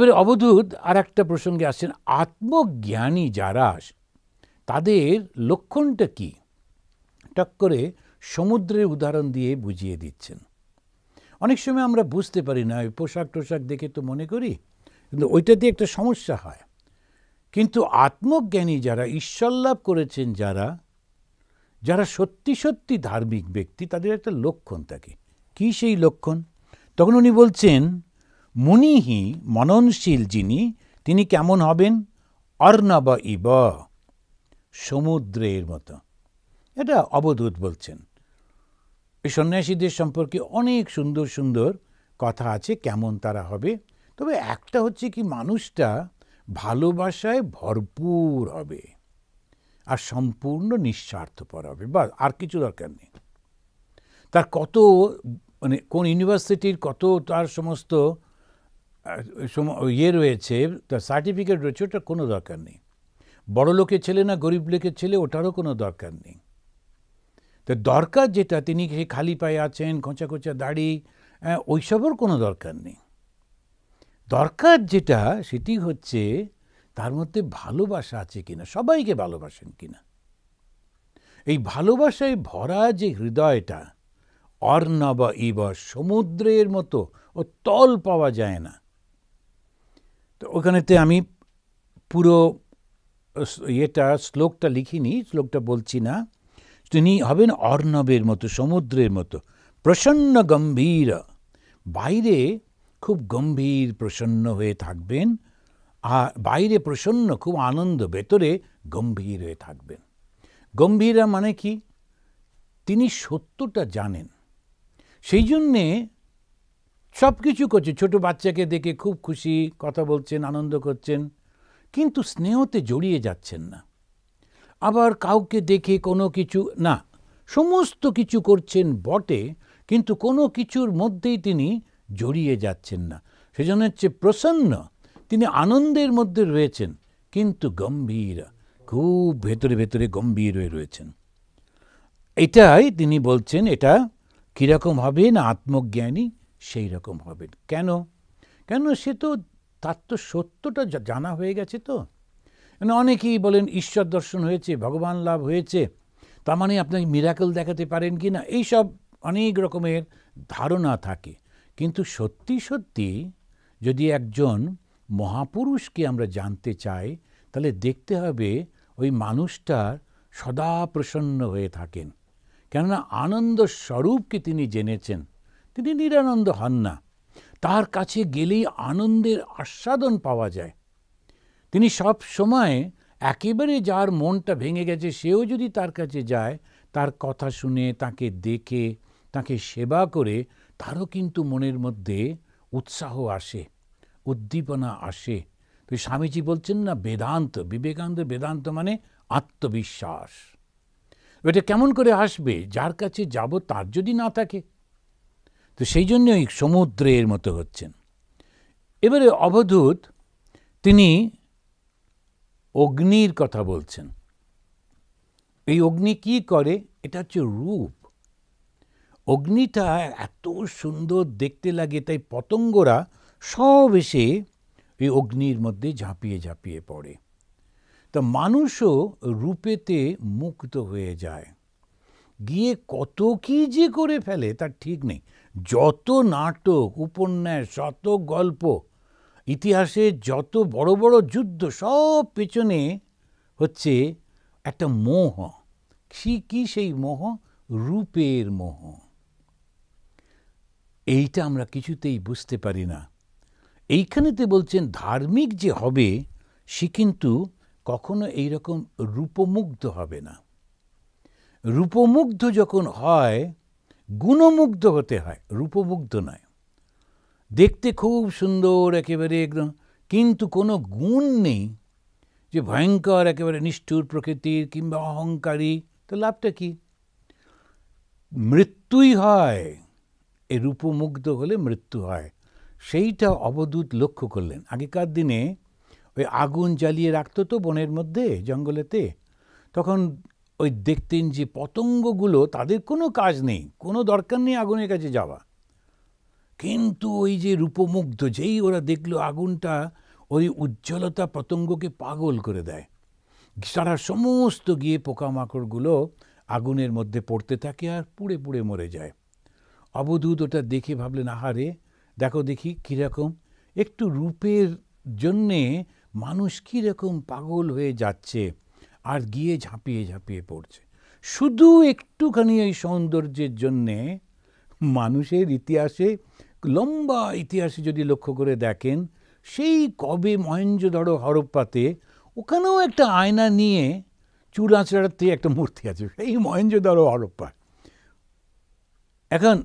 এবারে অবধূত আর একটা প্রসঙ্গে আসছেন আত্মজ্ঞানী যারা তাদের লক্ষণটা কি টক করে সমুদ্রের উদাহরণ দিয়ে বুঝিয়ে দিচ্ছেন অনেক সময় আমরা বুঝতে পারি না ওই পোশাক টোশাক দেখে তো মনে করি কিন্তু ওইটা দিয়ে একটা সমস্যা হয় কিন্তু আত্মজ্ঞানী যারা ঈশ্বরলাভ করেছেন যারা যারা সত্যি সত্যি ধার্মিক ব্যক্তি তাদের একটা লক্ষণ থাকে কী সেই লক্ষণ তখন উনি বলছেন মুনিহি মননশীল যিনি তিনি কেমন হবেন অর্ণব ইব সমুদ্রের মতো এটা অবধূত বলছেন এই সন্ন্যাসীদের সম্পর্কে অনেক সুন্দর সুন্দর কথা আছে কেমন তারা হবে তবে একটা হচ্ছে কি মানুষটা ভালোবাসায় ভরপুর হবে আর সম্পূর্ণ নিঃস্বার্থপর হবে বা আর কিছু দরকার নেই তার কত মানে কোন ইউনিভার্সিটির কত তার সমস্ত ইয়ে রয়েছে তার সার্টিফিকেট রয়েছে ওটার কোনো দরকার নেই বড় লোকের ছেলে না গরিব লোকের ছেলে ওটারও কোনো দরকার নেই তো দরকার যেটা তিনি সেই খালি পায়ে আছেন খোঁচা খোঁচা দাড়ি হ্যাঁ ওইসবের কোনো দরকার নেই দরকার যেটা সেটি হচ্ছে তার মধ্যে ভালোবাসা আছে কিনা সবাইকে ভালোবাসেন কিনা এই ভালোবাসায় ভরা যে হৃদয়টা অর্ণব ইব সমুদ্রের মতো ও তল পাওয়া যায় না তো ওখানেতে আমি পুরো ইয়েটা শ্লোকটা লিখিনি শ্লোকটা বলছি না তিনি হবেন অর্ণবের মতো সমুদ্রের মতো প্রসন্ন গম্ভীর বাইরে খুব গম্ভীর প্রসন্ন হয়ে থাকবেন আর বাইরে প্রসন্ন খুব আনন্দ ভেতরে গম্ভীর হয়ে থাকবেন গম্ভীরা মানে কি তিনি সত্যটা জানেন সেই জন্যে সব কিছু করছে ছোট বাচ্চাকে দেখে খুব খুশি কথা বলছেন আনন্দ করছেন কিন্তু স্নেহতে জড়িয়ে যাচ্ছেন না আবার কাউকে দেখে কোনো কিছু না সমস্ত কিছু করছেন বটে কিন্তু কোনো কিছুর মধ্যেই তিনি জড়িয়ে যাচ্ছেন না সেজন্য হচ্ছে প্রসন্ন তিনি আনন্দের মধ্যে রয়েছেন কিন্তু গম্ভীর খুব ভেতরে ভেতরে গম্ভীর হয়ে রয়েছেন এটাই তিনি বলছেন এটা কীরকম হবে না আত্মজ্ঞানী সেই রকম হবে কেন কেন সে তো তার তো সত্যটা জানা হয়ে গেছে তো মানে অনেকেই বলেন ঈশ্বর দর্শন হয়েছে ভগবান লাভ হয়েছে তা মানে আপনাকে মিরাকল দেখাতে পারেন কি না এইসব অনেক রকমের ধারণা থাকে কিন্তু সত্যি সত্যি যদি একজন মহাপুরুষকে আমরা জানতে চাই তাহলে দেখতে হবে ওই মানুষটার সদা প্রসন্ন হয়ে থাকেন কেননা আনন্দ স্বরূপকে তিনি জেনেছেন তিনি নিরানন্দ হন না তার কাছে গেলেই আনন্দের আস্বাদন পাওয়া যায় তিনি সব সময় একেবারে যার মনটা ভেঙে গেছে সেও যদি তার কাছে যায় তার কথা শুনে তাকে দেখে তাকে সেবা করে তারও কিন্তু মনের মধ্যে উৎসাহ আসে উদ্দীপনা আসে তো স্বামীজি বলছেন না বেদান্ত বিবেকানন্দ বেদান্ত মানে আত্মবিশ্বাস এটা কেমন করে আসবে যার কাছে যাব তার যদি না থাকে তো সেই জন্যই সমুদ্রের মতো হচ্ছেন এবারে অবধূত তিনি অগ্নির কথা বলছেন এই অগ্নি কি করে এটা হচ্ছে রূপ অগ্নিটা এত সুন্দর দেখতে লাগে তাই পতঙ্গরা সব এসে এই অগ্নির মধ্যে ঝাঁপিয়ে ঝাঁপিয়ে পড়ে তা মানুষও রূপেতে মুক্ত হয়ে যায় গিয়ে কত কি যে করে ফেলে তার ঠিক নেই যত নাটক উপন্যাস যত গল্প ইতিহাসে যত বড় বড় যুদ্ধ সব পেছনে হচ্ছে একটা মোহ কি কী সেই মোহ রূপের মোহ এইটা আমরা কিছুতেই বুঝতে পারি না এইখানেতে বলছেন ধার্মিক যে হবে সে কিন্তু কখনো এইরকম রূপমুগ্ধ হবে না রূপমুগ্ধ যখন হয় গুণমুগ্ধ হতে হয় রূপমুগ্ধ নয় দেখতে খুব সুন্দর একেবারে একদম কিন্তু কোনো গুণ নেই যে ভয়ঙ্কর একেবারে নিষ্ঠুর প্রকৃতির কিংবা অহংকারী তো লাভটা কি মৃত্যুই হয় এ রূপমুগ্ধ হলে মৃত্যু হয় সেইটা অবদূত লক্ষ্য করলেন আগেকার দিনে ওই আগুন জ্বালিয়ে রাখতো তো বনের মধ্যে জঙ্গলেতে তখন ওই দেখতেন যে পতঙ্গগুলো তাদের কোনো কাজ নেই কোনো দরকার নেই আগুনের কাছে যাওয়া কিন্তু ওই যে রূপমুগ্ধ যেই ওরা দেখলো আগুনটা ওই উজ্জ্বলতা পতঙ্গকে পাগল করে দেয় সারা সমস্ত গিয়ে পোকামাকড়গুলো আগুনের মধ্যে পড়তে থাকে আর পুড়ে পুড়ে মরে যায় অবধূত ওটা দেখে ভাবলেন আহারে দেখো দেখি কীরকম একটু রূপের জন্যে মানুষ কীরকম পাগল হয়ে যাচ্ছে আর গিয়ে ঝাঁপিয়ে ঝাঁপিয়ে পড়ছে শুধু একটুখানি এই সৌন্দর্যের জন্যে মানুষের ইতিহাসে লম্বা ইতিহাসে যদি লক্ষ্য করে দেখেন সেই কবে মহেঞ্জোদড়ো হরপ্পাতে ওখানেও একটা আয়না নিয়ে চুল আঁচড়াতে একটা মূর্তি আছে সেই মহেঞ্জোদড়ো হরপ্পা এখন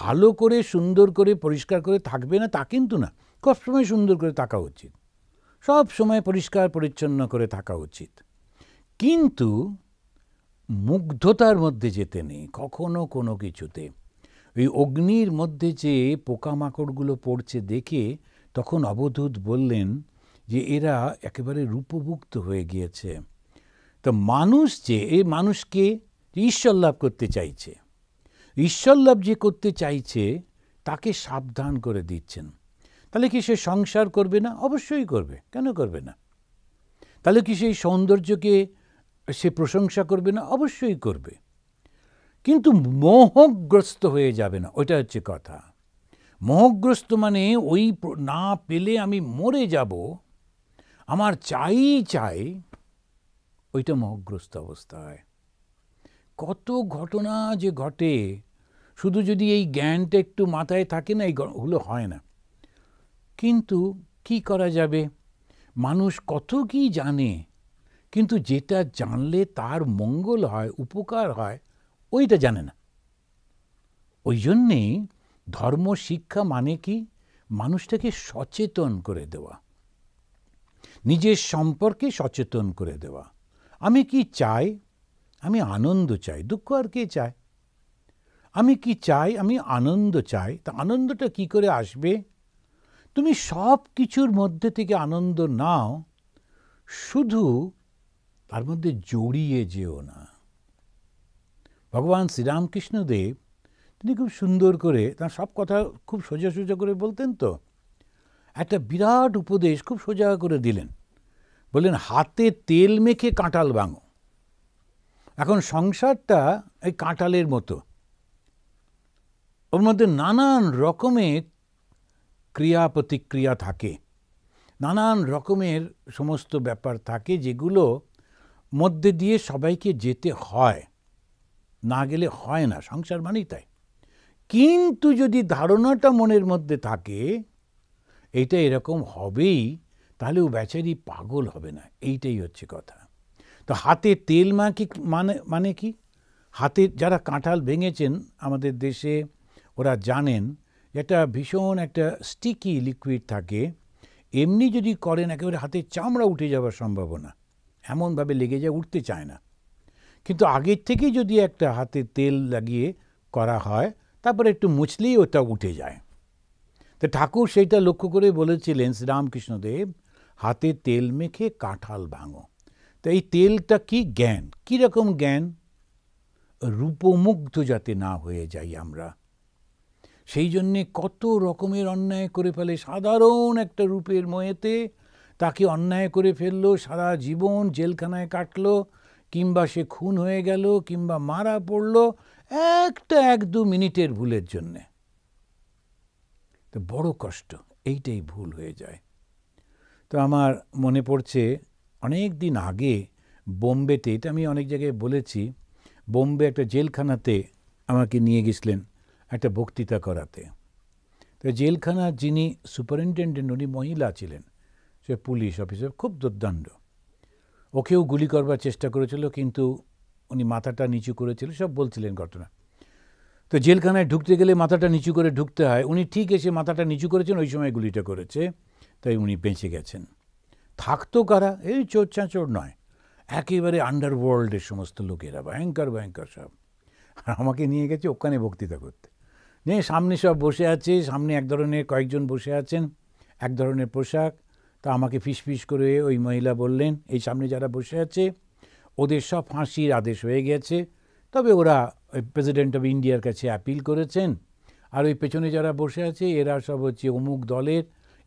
ভালো করে সুন্দর করে পরিষ্কার করে থাকবে না তা কিন্তু না সবসময় সুন্দর করে থাকা উচিত সব সময় পরিষ্কার পরিচ্ছন্ন করে থাকা উচিত কিন্তু মুগ্ধতার মধ্যে যেতে নেই কখনো কোনো কিছুতে ওই অগ্নির মধ্যে যে পোকামাকড়গুলো পড়ছে দেখে তখন অবধূত বললেন যে এরা একেবারে রূপভুক্ত হয়ে গিয়েছে তো মানুষ যে এ মানুষকে ঈশ্বর লাভ করতে চাইছে ঈশ্বর লাভ যে করতে চাইছে তাকে সাবধান করে দিচ্ছেন তাহলে কি সে সংসার করবে না অবশ্যই করবে কেন করবে না তাহলে কি সেই সৌন্দর্যকে সে প্রশংসা করবে না অবশ্যই করবে কিন্তু মোহগ্রস্ত হয়ে যাবে না ওইটা হচ্ছে কথা মোহগ্রস্ত মানে ওই না পেলে আমি মরে যাব আমার চাই চাই ওইটা মোহগ্রস্ত অবস্থা হয় কত ঘটনা যে ঘটে শুধু যদি এই জ্ঞানটা একটু মাথায় থাকে না এইগুলো হয় না কিন্তু কি করা যাবে মানুষ কত কি জানে কিন্তু যেটা জানলে তার মঙ্গল হয় উপকার হয় ওইটা জানে না ওই জন্যেই ধর্ম শিক্ষা মানে কি মানুষটাকে সচেতন করে দেওয়া নিজের সম্পর্কে সচেতন করে দেওয়া আমি কি চাই আমি আনন্দ চাই দুঃখ আর কে চায় আমি কি চাই আমি আনন্দ চাই তা আনন্দটা কি করে আসবে তুমি সব কিছুর মধ্যে থেকে আনন্দ নাও শুধু তার মধ্যে জড়িয়ে যেও না ভগবান শ্রীরামকৃষ্ণদেব তিনি খুব সুন্দর করে তার সব কথা খুব সোজা সোজা করে বলতেন তো একটা বিরাট উপদেশ খুব সোজা করে দিলেন বললেন হাতে তেল মেখে কাঁটাল ভাঙো এখন সংসারটা এই কাঁটালের মতো ওর মধ্যে নানান রকমের ক্রিয়া প্রতিক্রিয়া থাকে নানান রকমের সমস্ত ব্যাপার থাকে যেগুলো মধ্যে দিয়ে সবাইকে যেতে হয় না গেলে হয় না সংসার মানেই তাই কিন্তু যদি ধারণাটা মনের মধ্যে থাকে এটা এরকম হবেই তাহলে ও বেচারি পাগল হবে না এইটাই হচ্ছে কথা তো হাতে তেল মাখি মানে মানে কি হাতে যারা কাঁঠাল ভেঙেছেন আমাদের দেশে ওরা জানেন এটা ভীষণ একটা স্টিকি লিকুইড থাকে এমনি যদি করেন একেবারে হাতে চামড়া উঠে যাওয়ার সম্ভাবনা এমনভাবে লেগে যায় উঠতে চায় না কিন্তু আগের থেকেই যদি একটা হাতে তেল লাগিয়ে করা হয় তারপরে একটু মুছলেই ওটা উঠে যায় তো ঠাকুর সেইটা লক্ষ্য করে বলেছিলেন শ্রীরামকৃষ্ণদেব হাতে তেল মেখে কাঁঠাল ভাঙো তো এই তেলটা কি জ্ঞান কীরকম জ্ঞান রূপমুগ্ধ যাতে না হয়ে যাই আমরা সেই জন্যে কত রকমের অন্যায় করে ফেলে সাধারণ একটা রূপের ময়েতে তাকে অন্যায় করে ফেললো সারা জীবন জেলখানায় কাটলো কিংবা সে খুন হয়ে গেল কিংবা মারা পড়ল একটা এক দু মিনিটের ভুলের জন্যে তো বড় কষ্ট এইটাই ভুল হয়ে যায় তো আমার মনে পড়ছে অনেক দিন আগে বোম্বেতে এটা আমি অনেক জায়গায় বলেছি বোম্বে একটা জেলখানাতে আমাকে নিয়ে গেছিলেন একটা বক্তৃতা করাতে তো জেলখানার যিনি সুপারিনটেন্ডেন্ট উনি মহিলা ছিলেন সে পুলিশ অফিসার খুব দুর্দণ্ড ওকেও গুলি করবার চেষ্টা করেছিল কিন্তু উনি মাথাটা নিচু করেছিল সব বলছিলেন ঘটনা তো জেলখানায় ঢুকতে গেলে মাথাটা নিচু করে ঢুকতে হয় উনি ঠিক এসে মাথাটা নিচু করেছেন ওই সময় গুলিটা করেছে তাই উনি বেঁচে গেছেন থাকতো কারা এই চোর চাঁচোর নয় একেবারে আন্ডারওয়ার্ল্ডের সমস্ত লোকেরা ভয়ঙ্কর ভয়ঙ্কর সব আর আমাকে নিয়ে গেছে ওখানে বক্তৃতা করতে নিয়ে সামনে সব বসে আছে সামনে এক ধরনের কয়েকজন বসে আছেন এক ধরনের পোশাক তা আমাকে ফিসফিস করে ওই মহিলা বললেন এই সামনে যারা বসে আছে ওদের সব ফাঁসির আদেশ হয়ে গেছে তবে ওরা ওই প্রেসিডেন্ট অফ ইন্ডিয়ার কাছে অ্যাপিল করেছেন আর ওই পেছনে যারা বসে আছে এরা সব হচ্ছে অমুক দলের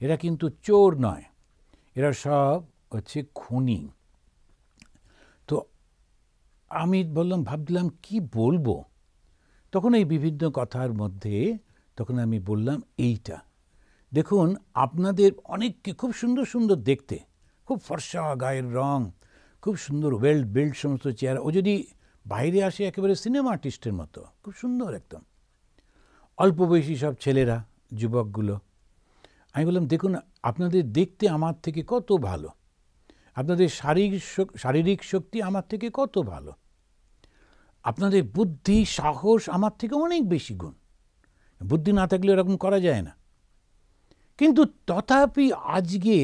এরা কিন্তু চোর নয় এরা সব হচ্ছে খুনি তো আমি বললাম ভাবলাম কি বলবো তখন এই বিভিন্ন কথার মধ্যে তখন আমি বললাম এইটা দেখুন আপনাদের অনেককে খুব সুন্দর সুন্দর দেখতে খুব ফর্সা গায়ের রং খুব সুন্দর ওয়েল বিল্ড সমস্ত চেয়ার ও যদি বাইরে আসে একেবারে সিনেমা আর্টিস্টের মতো খুব সুন্দর একদম অল্প বয়সী সব ছেলেরা যুবকগুলো আমি বললাম দেখুন আপনাদের দেখতে আমার থেকে কত ভালো আপনাদের শারীরিক শারীরিক শক্তি আমার থেকে কত ভালো আপনাদের বুদ্ধি সাহস আমার থেকে অনেক বেশি গুণ বুদ্ধি না থাকলে এরকম করা যায় না কিন্তু তথাপি আজকে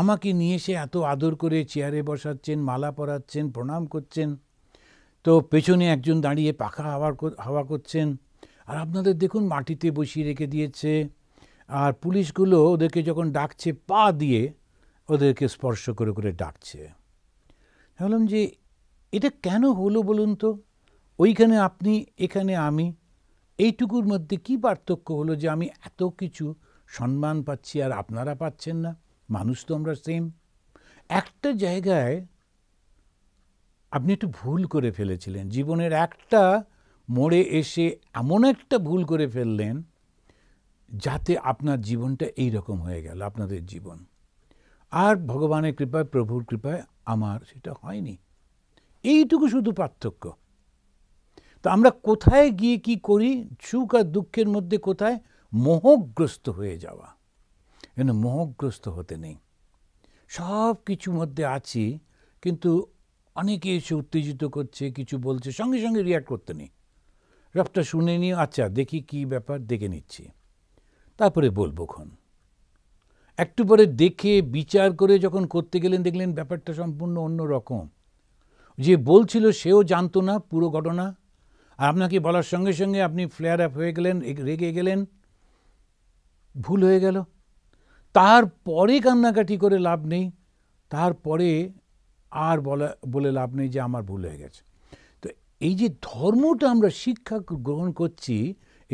আমাকে নিয়ে এসে এত আদর করে চেয়ারে বসাচ্ছেন মালা পরাচ্ছেন প্রণাম করছেন তো পেছনে একজন দাঁড়িয়ে পাখা হাওয়া হাওয়া করছেন আর আপনাদের দেখুন মাটিতে বসিয়ে রেখে দিয়েছে আর পুলিশগুলো ওদেরকে যখন ডাকছে পা দিয়ে ওদেরকে স্পর্শ করে করে ডাকছে ভাবলাম যে এটা কেন হলো বলুন তো ওইখানে আপনি এখানে আমি এইটুকুর মধ্যে কি পার্থক্য হলো যে আমি এত কিছু সম্মান পাচ্ছি আর আপনারা পাচ্ছেন না মানুষ তো আমরা সেম একটা জায়গায় আপনি একটু ভুল করে ফেলেছিলেন জীবনের একটা মোড়ে এসে এমন একটা ভুল করে ফেললেন যাতে আপনার জীবনটা এই রকম হয়ে গেল আপনাদের জীবন আর ভগবানের কৃপায় প্রভুর কৃপায় আমার সেটা হয়নি এইটুকু শুধু পার্থক্য তো আমরা কোথায় গিয়ে কি করি সুখ আর দুঃখের মধ্যে কোথায় মোহগ্রস্ত হয়ে যাওয়া এনে মোহগ্রস্ত হতে নেই সব কিছু মধ্যে আছি কিন্তু অনেকে এসে উত্তেজিত করছে কিছু বলছে সঙ্গে সঙ্গে রিয়াক্ট করতে নেই রফটা শুনে নি আচ্ছা দেখি কি ব্যাপার দেখে নিচ্ছি তারপরে বলবো খন একটু পরে দেখে বিচার করে যখন করতে গেলেন দেখলেন ব্যাপারটা সম্পূর্ণ অন্য রকম যে বলছিল সেও জানতো না পুরো ঘটনা আর আপনাকে বলার সঙ্গে সঙ্গে আপনি ফ্লেয়ার আপ হয়ে গেলেন রেগে গেলেন ভুল হয়ে গেল তারপরে কান্নাকাটি করে লাভ নেই তারপরে আর বলা বলে লাভ নেই যে আমার ভুল হয়ে গেছে তো এই যে ধর্মটা আমরা শিক্ষা গ্রহণ করছি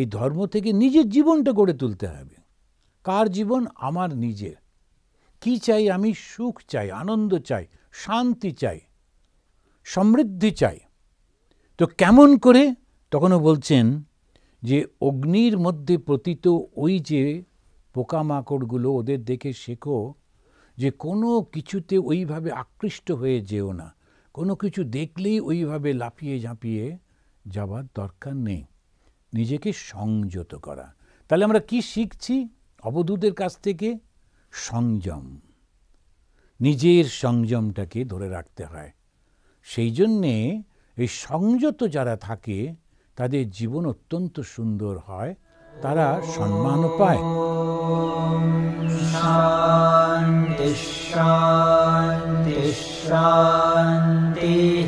এই ধর্ম থেকে নিজের জীবনটা গড়ে তুলতে হবে কার জীবন আমার নিজের কি চাই আমি সুখ চাই আনন্দ চাই শান্তি চাই সমৃদ্ধি চাই তো কেমন করে তখনও বলছেন যে অগ্নির মধ্যে প্রতীত ওই যে পোকামাকড়গুলো ওদের দেখে শেখো যে কোনো কিছুতে ওইভাবে আকৃষ্ট হয়ে যেও না কোনো কিছু দেখলেই ওইভাবে লাফিয়ে ঝাঁপিয়ে যাবার দরকার নেই নিজেকে সংযত করা তাহলে আমরা কি শিখছি অবধূদের কাছ থেকে সংযম নিজের সংযমটাকে ধরে রাখতে হয় সেই জন্যে এই সংযত যারা থাকে তাদের জীবন অত্যন্ত সুন্দর হয় তারা সম্মানও পায় শান্তি শান্তি শান্তি